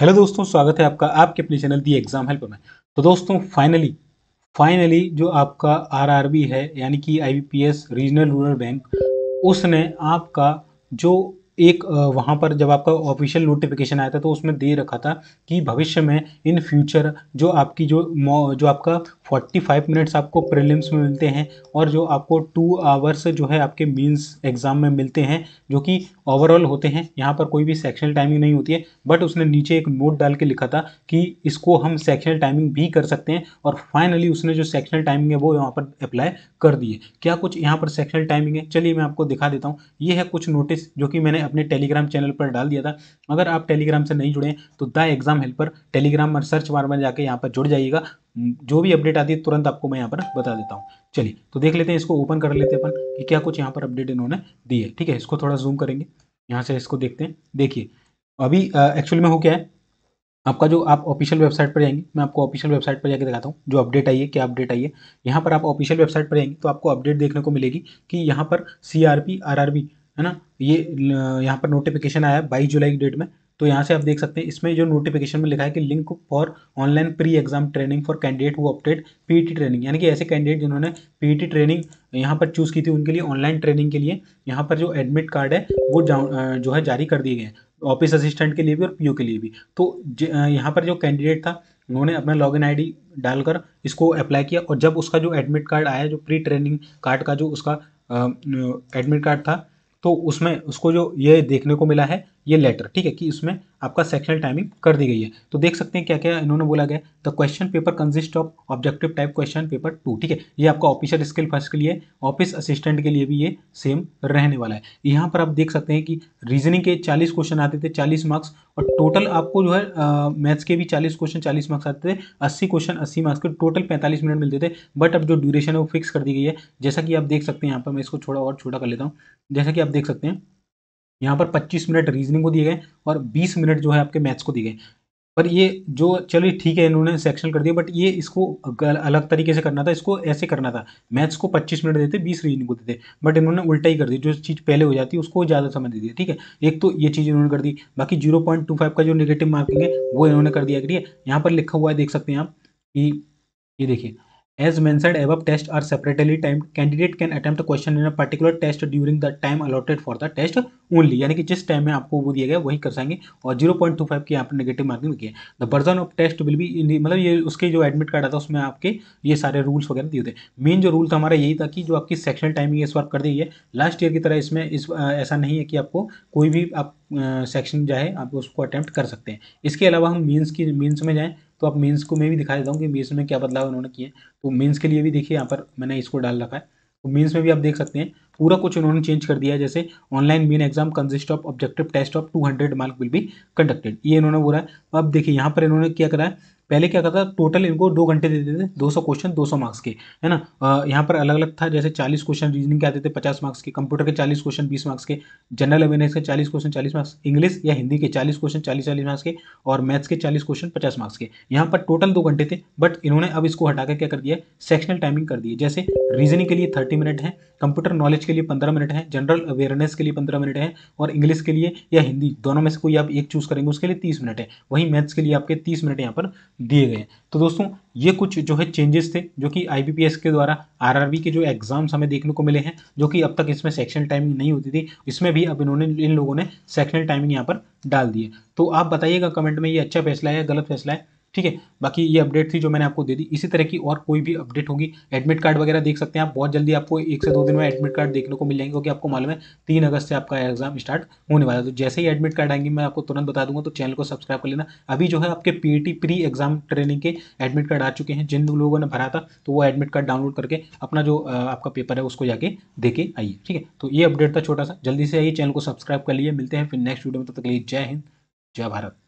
Hello दोस्तों स्वागत है आपका आपके अपने चैनल दी एग्जाम हेल्प में तो दोस्तों फाइनली फाइनली जो आपका आरआरबी है यानी कि आईबीपीएस रीजनल रूरल बैंक उसने आपका जो एक वहाँ पर जब आपका ऑफिशियल नोटिफिकेशन आया था तो उसमें दे रखा था कि भविष्य में इन फ्यूचर जो आपकी जो जो आपका 45 मिनट्स आपको प्रीलिम्स में मिलते हैं और जो आपको टू आवर्स जो है आपके मीन्स एग्ज़ाम में मिलते हैं जो कि ओवरऑल होते हैं यहाँ पर कोई भी सेक्शनल टाइमिंग नहीं होती है बट उसने नीचे एक नोट डाल के लिखा था कि इसको हम सेक्शनल टाइमिंग भी कर सकते हैं और फाइनली उसने जो सेक्शनल टाइमिंग है वो यहाँ पर अप्लाई कर दी है क्या कुछ यहाँ पर सेक्शनल टाइमिंग है चलिए मैं आपको दिखा देता हूँ ये है कुछ नोटिस जो कि मैंने अपने टेलीग्राम चैनल पर डाल दिया था अगर आप टेलीग्राम से नहीं जुड़े तो द एग्जाम हेल्पर टेलीग्राम और सर्च बार में जाकर यहाँ पर जुड़ जाइएगा जो भी अपडेट आती है तुरंत आपको मैं यहाँ पर बता देता हूँ चलिए तो देख लेते हैं इसको ओपन कर लेते हैं अपन कि क्या कुछ यहाँ पर अपडेट इन्होंने दी है ठीक है इसको थोड़ा जूम करेंगे यहाँ से इसको देखते हैं देखिए अभी एक्चुअली में हो क्या है आपका जो आप ऑफिशियल वेबसाइट पर जाएंगे मैं आपको ऑफिशियल वेबसाइट पर जाकर दिखाता हूँ जो अपडेट आई है क्या अपडेट आई है यहाँ पर आप ऑफिशियल वेबसाइट पर जाएंगे तो आपको अपडेट देखने को मिलेगी कि यहाँ पर C R P R R B है ना ये यहाँ पर नोटिफिकेशन आया बाईस जुलाई की डेट में तो यहाँ से आप देख सकते हैं इसमें जो नोटिफिकेशन में लिखा है कि link for online pre exam training for candidate who opted PT training यानी कि ऐसे कैंडिडेट जिन्होंने पीटी ट्रेनिंग e यहाँ पर चूज़ की थी उनके लिए ऑनलाइन ट्रेनिंग के लिए यहाँ पर जो एडमिट कार्ड है वो जो है जारी कर दिए गए ऑफिस असिस्टेंट के लिए भी और पी के लिए भी तो यहाँ पर जो कैंडिडेट था उन्होंने अपना लॉगिन आईडी डालकर इसको अप्लाई किया और जब उसका जो एडमिट कार्ड आया जो प्री ट्रेनिंग कार्ड का जो उसका एडमिट कार्ड था तो उसमें उसको जो ये देखने को मिला है ये लेटर ठीक है कि इसमें आपका सेक्शनल टाइमिंग कर दी गई है तो देख सकते हैं क्या क्या इन्होंने बोला गया the question paper consist of objective type question paper two ठीक है ये आपका ऑफिशियल स्किल फर्स्ट के लिए ऑफिस असिस्टेंट के लिए भी ये सेम रहने वाला है यहाँ पर आप देख सकते हैं कि रीजनिंग के चालीस क्वेश्चन आते थे चालीस मार्क्स और टोटल आपको जो है मैथ्स के भी चालीस क्वेश्चन चालीस मार्क्स आते थे अस्सी क्वेश्चन अस्सी मार्क्स के टोटल पैंतालीस मिनट मिलते थे बट अब जो ड्यूरेशन है वो फिक्स कर दी गई है जैसा कि आप देख सकते हैं यहाँ पर मैं इसको छोड़ा और छोटा कर लेता हूँ जैसा कि आप आप देख सकते हैं यहाँ पर 25 मिनट रीजनिंग को दिए गए और 20 मिनट जो है आपके मैथ्स को दिए गए पर ये जो चलिए ठीक है इन्होंने सेक्शन कर दिया बट ये इसको अलग तरीके से करना था इसको ऐसे करना था मैथ्स को 25 मिनट देते 20 रीजनिंग को देते बट इन्होंने उल्टा ही कर दिया जो चीज़ पहले हो जाती है उसको ज़्यादा समय दे दिया ठीक है एक तो ये चीज़ इन्होंने कर दी बाकी जीरो का जो निगेटिव मार्किंग है वो इन्होंने कर दिया ठीक है यहाँ पर लिखा हुआ है देख सकते हैं आप कि ये देखिए As mentioned above, tests are separately timed. Candidate can attempt a question in a particular test during the time allotted for the test only. यानी कि जिस टाइम में आपको वो दिया गया वही कर सकेंगे और 0.25 की आपने नेगेटिव मार्किंग की है the version of test will भी मतलब ये उसके जो एडमिट कार्ड आता है उसमें आपके ये सारे रूल्स वगैरह दिए थे मेन जो रूल था हमारा यही था कि जो आपकी सेक्शनल टाइमिंग इस बार कर दी है लास्ट ईयर की तरह इसमें इस ऐसा नहीं है कि आपको कोई भी आप सेक्शन जो है आप उसको अटैम्प्ट कर सकते हैं इसके अलावा हम मीन्स की मीन्स में जाएँ तो आप मेंस को मैं भी दिखा देता हूँ कि मेंस में क्या बदलाव उन्होंने किए तो मेंस के लिए भी देखिए यहाँ पर मैंने इसको डाल रखा है तो मेंस में भी आप देख सकते हैं पूरा कुछ उन्होंने चेंज कर दिया है जैसे online main exam consist of objective test of 200 mark will be conducted ये इन्होंने बोला है अब देखिए यहाँ पर इन्होंने क्या करा है पहले क्या करता था टोटल इनको दो घंटे देते थे दो सौ क्वेश्चन दो सौ मार्क्स के है ना यहाँ पर अलग अलग था जैसे चालीस क्वेश्चन रीजनिंग के आते थे पचास मार्क्स के कंप्यूटर के चालीस क्वेश्चन बीस मार्क्स के जनरल अवेयरनेस के चालीस क्वेश्चन चालीस मार्क्स इंग्लिश या हिंदी के चालीस क्वेश्चन चालीस चालीस मार्क्स के और मैथ्स के चालीस क्वेश्चन पचास मार्क्स के यहाँ पर टोटल दो घंटे थे बट इन्होंने अब इसको हटाकर क्या कर दिया सेक्शनल टाइमिंग कर दिए जैसे रीजनिंग के लिए थर्टी मिनट है कंप्यूटर नॉलेज के लिए पंद्रह मिनट है जनरल अवेयरनेस के लिए पंद्रह मिनट है और इंग्लिश के लिए या हिंदी दोनों में से कोई आप एक चूज़ करेंगे उसके लिए तीस मिनट है वहीं मैथ्स के लिए आपके तीस मिनट यहाँ पर दिए गए तो दोस्तों ये कुछ जो है चेंजेस थे जो कि आई के द्वारा आर के जो एग्ज़ाम्स हमें देखने को मिले हैं जो कि अब तक इसमें सेक्शनल टाइमिंग नहीं होती थी इसमें भी अब इन्होंने इन लोगों ने सेक्शनल टाइमिंग यहाँ पर डाल दी तो आप बताइएगा कमेंट में ये अच्छा फैसला है या गलत फैसला है ठीक है बाकी ये अपडेट थी जो मैंने आपको दे दी इसी तरह की और कोई भी अपडेट होगी एडमिट कार्ड वगैरह देख सकते हैं आप बहुत जल्दी आपको एक से दो दिन में एडमिट कार्ड देखने को मिल जाएंगे क्योंकि आपको मालूम है तीन अगस्त से आपका एग्जाम स्टार्ट होने वाला है तो जैसे ही एडमिट कार्ड आएंगे मैं आपको तुरंत बता दूंगा तो चैनल को सब्सक्राइब कर लेना अभी जो है आपके पी प्री एग्जाम ट्रेनिंग के एडमिट कार्ड आ चुके हैं जिन लोगों ने भरा था तो वो एडमिट कार्ड डाउनलोड करके अपना जो आपका पेपर है उसको जाके दे के आइए ठीक है तो ये अपडेट था छोटा सा जल्दी से आइए चैनल को सब्सक्राइब कर लिए मिलते हैं फिर नेक्स्ट वीडियो में तब तक लिए जय हिंद जय भारत